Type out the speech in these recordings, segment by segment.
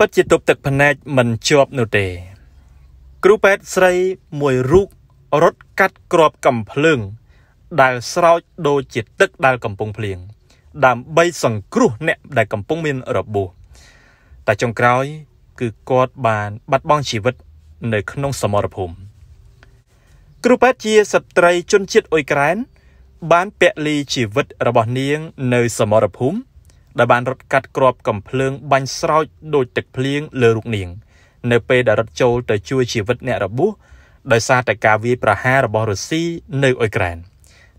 ពិតជាទប់ទឹកភ្នែកមិនជាប់នោះទេ គ្រូពេទ្យស្រីមួយរូបរត់កាត់ក្របកំភ្លើងដែលស្រោចដូចជាទឹកដែលកំពុងភ្លៀងដើម្បីសង្គ្រោះអ្នកដែលកំពុងមានរបួសតែចុងក្រោយគឺគាត់បានបាត់បង់ជីវិតនៅក្នុងសមរភូមិគ្រូពេទ្យជាស្ត្រីជនជាតិអ៊ុយក្រែនបានពលីជីវិតរបស់នាងនៅសមរភូមិដែលបានរត់កាត់ក្របកំភ្លើង បាញ់ស្រោចដោយទឹកភ្លៀងលើរូបនាង នៅ ពេលដែលរត់ចូលទៅជួយជីវិតអ្នករបួសដោយសារតែការវាយប្រហាររបស់រុស្ស៊ីនៅអ៊ុយក្រែន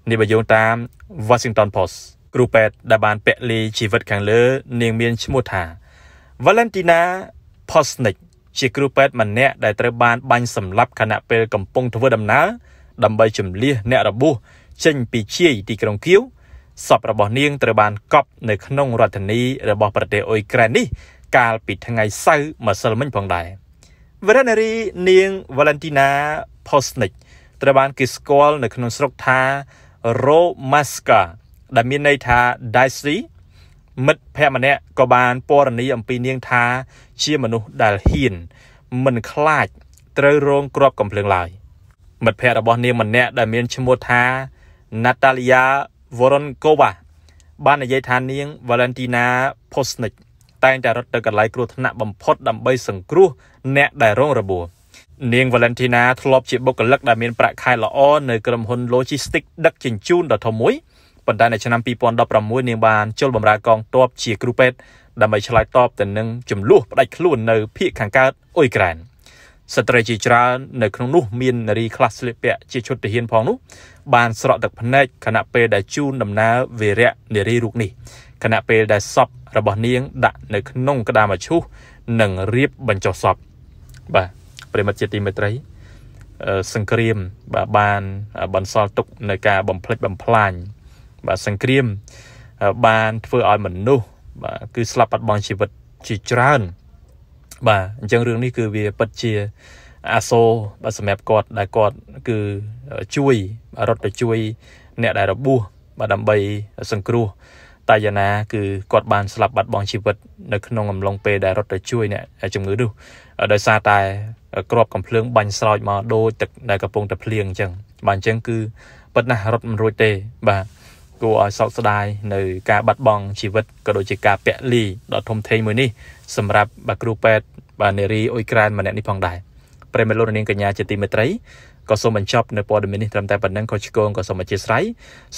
នេះបញ្យងតាម Washington Post គ្រូពេទ្យដែលបានពលីជីវិតខាងលើនាងមានឈ្មោះថា Valentina Posnick ជាគ្រូពេទ្យម្នាក់ដែលត្រូវបានបាញ់សម្លាប់ខណៈពេលកំពុងធ្វើដំណើរដើម្បីជំលៀសអ្នករបួសចេញពីជាយទីក្រុងគៀវសពរបស់នាងត្រូវបានកប់នៅក្នុងរដ្ឋធានីរបស់ប្រទេសអ៊ុយក្រែននេះកាលពីថ្ងៃសៅរ៍ម្សិលមិញផងដែរវរនារីនាង Valentina Posnick ត្រូវបានគេស្គាល់នៅក្នុងស្រុកថា Romaska ដែលមានន័យថា Daisy មិត្តភ័ក្តិម្នាក់ក៏បានពណ៌នាអំពីនាងថាជាមនុស្សដែលហ៊ានមិនខ្លាចត្រូវរងគ្រាប់កំភ្លើងឡើយមិត្តភ័ក្តិរបស់នាងម្នាក់ដែលមានឈ្មោះថា Natalia Voronkova បាននិយាយថានាង Valentina Posnick តែងតែរត់ទៅកន្លែងគ្រោះថ្នាក់បំផុតដើម្បី សង្គ្រោះអ្នកដែលរងរបួសនាង Valentina ធ្លាប់ជាបុគ្គលិកដែលមានប្រាក់ខែល្អនៅក្រុមហ៊ុន Logistics ដឹកជញ្ជូនដ៏ធំមួយប៉ុន្តែនៅឆ្នាំ2016នាងបានចូលបម្រើកងទ័ពជាគ្រូពេទ្យដើម្បីឆ្លើយតបទៅនឹងចំនួនផ្ដាច់ខ្លួននៅភូមិខាងកើតអ៊ុយក្រែន។ស្ត្រីជាច្រើននៅក្នុងនោះមាននារីខ្លះស្លៀកពាក់ជាឈុតទាហានផងនោះបានស្រក់ទឹកភ្នែកខណៈពេលដែលជូនដំណើរវីរៈនារីរូបនេះខណៈពេលដែលសពរបស់នាងដាក់នៅក្នុងក្តារមឈូសនិងរៀបបញ្ចុះសពបាទប្រិមត្តជាទីមេត្រីសង្គ្រាមបាទបានបន្សល់ទុកនៅការបំផ្លិចបំផ្លាញបាទសង្គ្រាមបានធ្វើឲ្យមនុស្សបាទគឺស្លាប់បាត់បង់ជីវិតជាច្រើនបាទអញ្ចឹងរឿងនេះគឺវាពិតជាអាសូរបាទសម្រាប់គាត់ដែលគាត់គឺជួយរត់ទៅជួយអ្នកដែលរបួសបាទដើម្បី សង្គ្រោះតាយាណាគឺគាត់បាន ស្លាប់បាត់បង់ជីវិតនៅក្នុងអំឡុងពេលដែលរត់ទៅជួយអ្នកជំងឺនោះដោយសារតែក្របកំភ្លើង បាញ់ស្រោចមកដូចទឹកដែលកំពុងតែភ្លៀងអញ្ចឹងបាទអញ្ចឹងគឺពិតណាស់រត់មិនរួចទេបាទគួរឲ្យសោកស្ដាយនៅការបាត់បង់ជីវិតក៏ដូចជាការពលីដ៏ធំធេងមួយនេះសម្រាប់បាទគ្រូពេទ្យបាទនារីអ៊ុយក្រែនម្នាក់នេះផងដែរប្រិមលោកនាងកញ្ញាជាទីមេត្រីក៏សូមបញ្ចប់នៅព័ត៌មាននេះត្រឹមតែប៉ុណ្ណឹងក៏ឆ្គងក៏សូមអធិស្ឋាន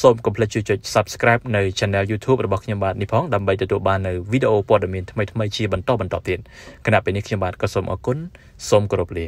សូមកុំភ្លេចជួយចុច Subscribe នៅ Channel YouTube របស់ខ្ញុំបាទនេះផងដើម្បីទទួលបាននៅវីដេអូព័ត៌មានថ្មីៗជាបន្តបន្តទៀតគណៈពេលនេះខ្ញុំបាទក៏សូមអរគុណសូមគោរពលា